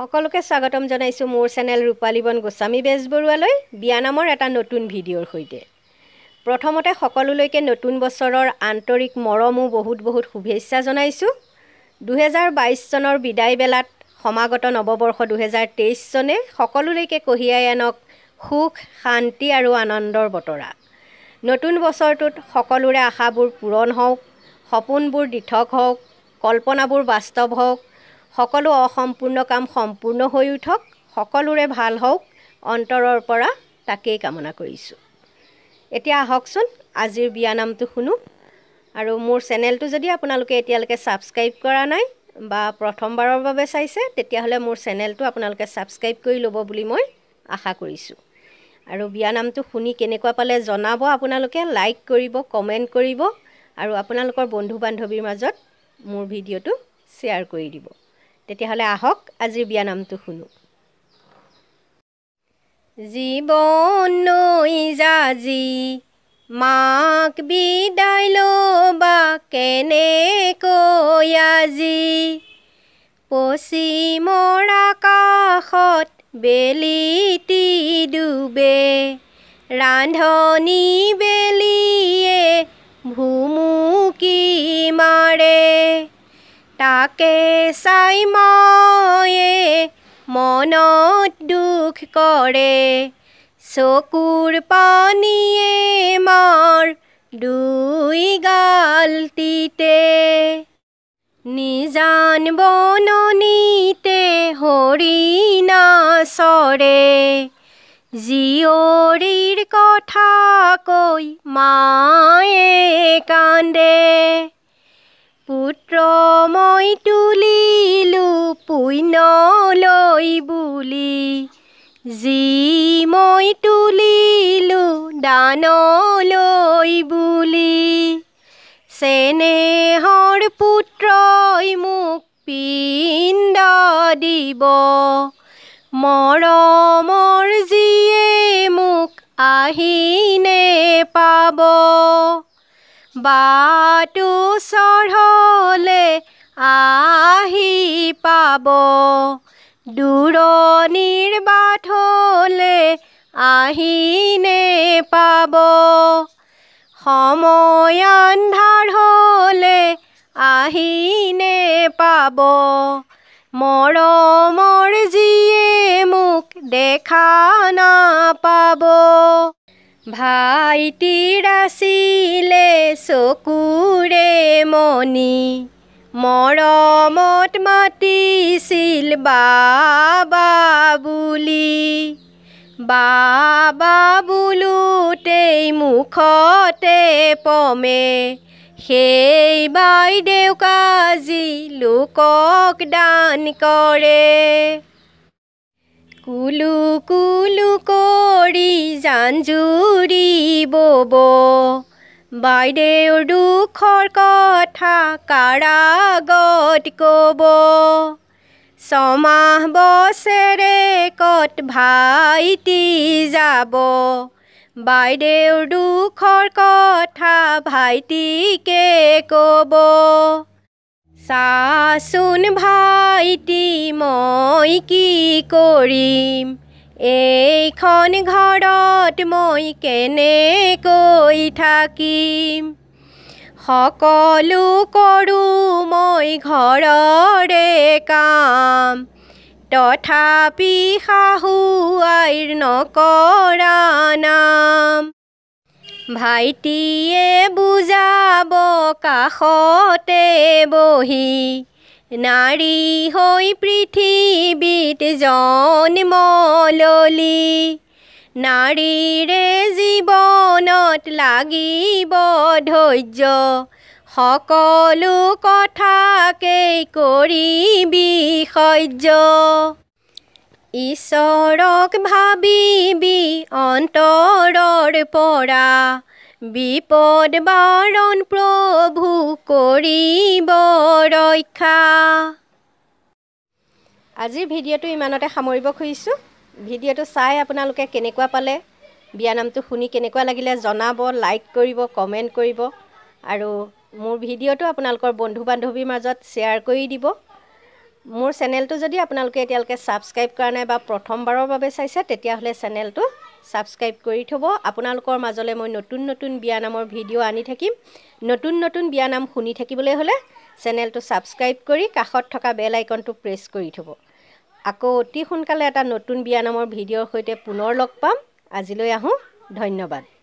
সকলোকে স্বাগতম জনাইছোঁ মোৰ চেনেল ৰূপালীবন গোস্বামী বেজবৰুৱালৈ বিয়া নামৰ এটা নতুন ভিডিঅ'ৰ সৈতে প্ৰথমতে সকলোলৈকে নতুন বছৰৰ আন্তৰিক মৰমো বহুত বহুত শুভেচ্ছা জনাইছোঁ দুহেজাৰ বাইছ চনৰ বিদায় বেলাত সমাগত নৱবৰ্ষ দুহেজাৰ তেইছ চনে সকলোলৈকে কঢ়িয়াই আনক সুখ শান্তি আৰু আনন্দৰ বতৰা নতুন বছৰটোত সকলোৰে আশাবোৰ পূৰণ হওক সপোনবোৰ দৃঢ় হওক কল্পনাবোৰ বাস্তৱ হওক সকলো অসম্পূৰ্ণ কাম সম্পূৰ্ণ হৈ উঠক সকলোৰে ভাল হওক অন্তৰৰ পৰা তাকেই কামনা কৰিছোঁ এতিয়া আহকচোন আজিৰ বিয়ানামটো শুনো আৰু মোৰ চেনেলটো যদি আপোনালোকে এতিয়ালৈকে ছাবস্ক্ৰাইব কৰা নাই বা প্ৰথমবাৰৰ বাবে চাইছে তেতিয়াহ'লে মোৰ চেনেলটো আপোনালোকে ছাবস্ক্ৰাইব কৰি ল'ব বুলি মই আশা কৰিছোঁ আৰু বিয়া নামটো শুনি কেনেকুৱা পালে জনাব আপোনালোকে লাইক কৰিব কমেণ্ট কৰিব আৰু আপোনালোকৰ বন্ধু বান্ধৱীৰ মাজত মোৰ ভিডিঅ'টো শ্বেয়াৰ কৰি দিব তেতিয়াহ'লে আহক আজিৰ বিয়ানামটো শুনো জীৱন ইজাজি মাক বিদায় ল'বা কেনেকৈ আজি পশ্চিমৰ আকাশত বেলিটি ডুবে ৰান্ধনি বেলিয়ে ভুমুকি মাৰে তাকে চা মনত দুখ কৰে চকুৰ পানীয়ে মৰ দুই গালতিতে নিজান বননিতে হৰি নাচৰে জীয়ৰীৰ কথা কৈ মায়ে কান্দে পুত্ৰ মই তুলি সৈন্য লৈ বুলি যি মই তুলিলো দানলৈ বুলি চেনেহৰ পুত্ৰই মোক পিণ্ড দিব মৰমৰ যিয়ে মোক আহিনে পাব বাটো চঢ়লে আহি পাব দূৰণিৰ বাথলে আহিনে পাব সময় আন্ধাৰ হ'লে আহিনে পাব মৰমৰ যিয়ে মোক দেখা নাপাব ভাইটিৰ আছিলে চকুৰে মণি মৰমত মাতিছিল বাবা বুলি বাবা বোলোতেই মুখতে পমে সেই বাইদেউক আজি লোকক দান কৰে কুলু কুলু কৰি জানজুৰি ব'ব বাইদেউ দুখৰ কথা কাৰাগত ক'ব ছমাহ বছেৰে কত ভাইটি যাব বাইদেউ দুখৰ কথা ভাইটিকে ক'ব চাচোন ভাইটি মই কি কৰিম এইখন ঘৰত মই কেনেকৈ থাকিম সকলো কৰোঁ মই ঘৰৰে কাম তথাপি শাহু আইৰ নকৰা নাম ভাইটিয়ে বুজাব কাষতে বহি নাৰী হৈ পৃথিৱীত জন্ম ললি নাৰীৰে জীৱনত লাগিব ধৈৰ্য সকলো কথাকেই কৰিবি সহ্য ঈশ্বৰক ভাবিবি অন্তৰৰ পৰা বিপদ বাৰণ প্ৰভু কৰিব ৰক্ষা আজিৰ ভিডিঅ'টো ইমানতে সামৰিব খুজিছোঁ ভিডিঅ'টো চাই আপোনালোকে কেনেকুৱা পালে বিয়ানামটো শুনি কেনেকুৱা লাগিলে জনাব লাইক কৰিব কমেণ্ট কৰিব আৰু মোৰ ভিডিঅ'টো আপোনালোকৰ বন্ধু বান্ধৱীৰ মাজত শ্বেয়াৰ কৰি দিব মোৰ চেনেলটো যদি আপোনালোকে এতিয়ালৈকে ছাবস্ক্ৰাইব কৰা নাই বা প্ৰথমবাৰৰ বাবে চাইছে তেতিয়াহ'লে চেনেলটো ছাবস্ক্ৰাইব কৰি থ'ব আপোনালোকৰ মাজলৈ মই নতুন নতুন বিয়ানামৰ ভিডিঅ' আনি থাকিম নতুন নতুন বিয়ানাম শুনি থাকিবলৈ হ'লে চেনেলটো ছাবস্ক্ৰাইব কৰি কাষত থকা বেল আইকনটো প্ৰেছ কৰি থ'ব আকৌ অতি সোনকালে এটা নতুন বিয়ানামৰ ভিডিঅ'ৰ সৈতে পুনৰ লগ পাম আজিলৈ আহোঁ ধন্যবাদ